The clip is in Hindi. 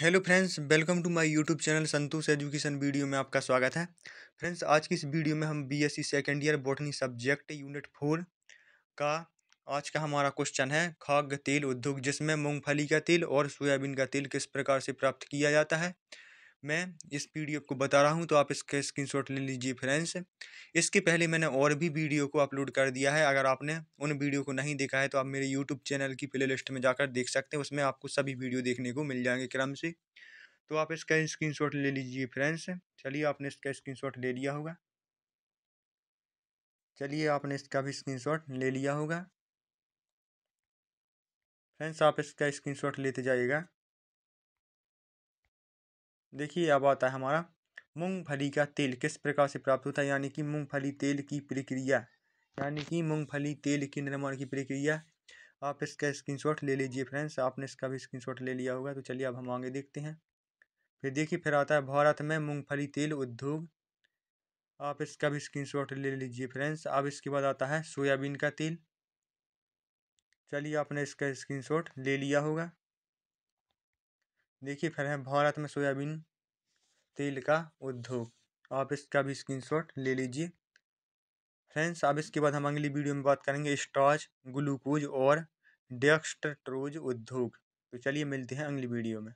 hello friends welcome to my YouTube channel Santosh education video में आपका स्वागत है फ्रेंड्स आज की इस वीडियो में हम BSc second year botany subject unit four का आज का हमारा क्वेश्चन है खाद्य तेल उद्योग जिसमें मूंगफली का तेल और सोयाबीन का तेल किस प्रकार से प्राप्त किया जाता है मैं इस पीडीएफ को बता रहा हूँ तो आप इसके स्क्रीनशॉट ले लीजिए फ्रेंड्स इसके पहले मैंने और भी वीडियो को अपलोड कर दिया है अगर आपने उन वीडियो को नहीं देखा है तो आप मेरे यूट्यूब चैनल की प्ले लिस्ट में जाकर देख सकते हैं उसमें आपको सभी वीडियो देखने को मिल जाएंगे क्रम से तो आप इसका स्क्रीन ले लीजिए फ्रेंड्स चलिए आपने इसका स्क्रीन ले लिया होगा चलिए आपने इसका भी स्क्रीन ले लिया होगा फ्रेंड्स आप इसका स्क्रीनशॉट लेते जाइएगा देखिए अब आता है हमारा मूंगफली का तेल किस प्रकार से प्राप्त होता है यानी कि मूंगफली तेल की प्रक्रिया यानी कि मूंगफली तेल के निर्माण की प्रक्रिया आप इसका स्क्रीनशॉट ले लीजिए फ्रेंड्स आपने इसका भी स्क्रीनशॉट ले लिया होगा तो चलिए अब हम आगे देखते हैं फिर देखिए फिर आता है भारत में मूँगफली तेल उद्योग आप इसका भी स्क्रीन ले लीजिए फ्रेंड्स अब इसके बाद आता है सोयाबीन का तेल चलिए आपने इसका स्क्रीनशॉट ले लिया होगा देखिए फिर है भारत में सोयाबीन तेल का उद्योग आप इसका भी स्क्रीनशॉट ले लीजिए फ्रेंड्स अब इसके बाद हम अगली वीडियो में बात करेंगे स्टार्च ग्लूकोज और डेक्स्ट्रोज उद्योग तो चलिए मिलते हैं अगली वीडियो में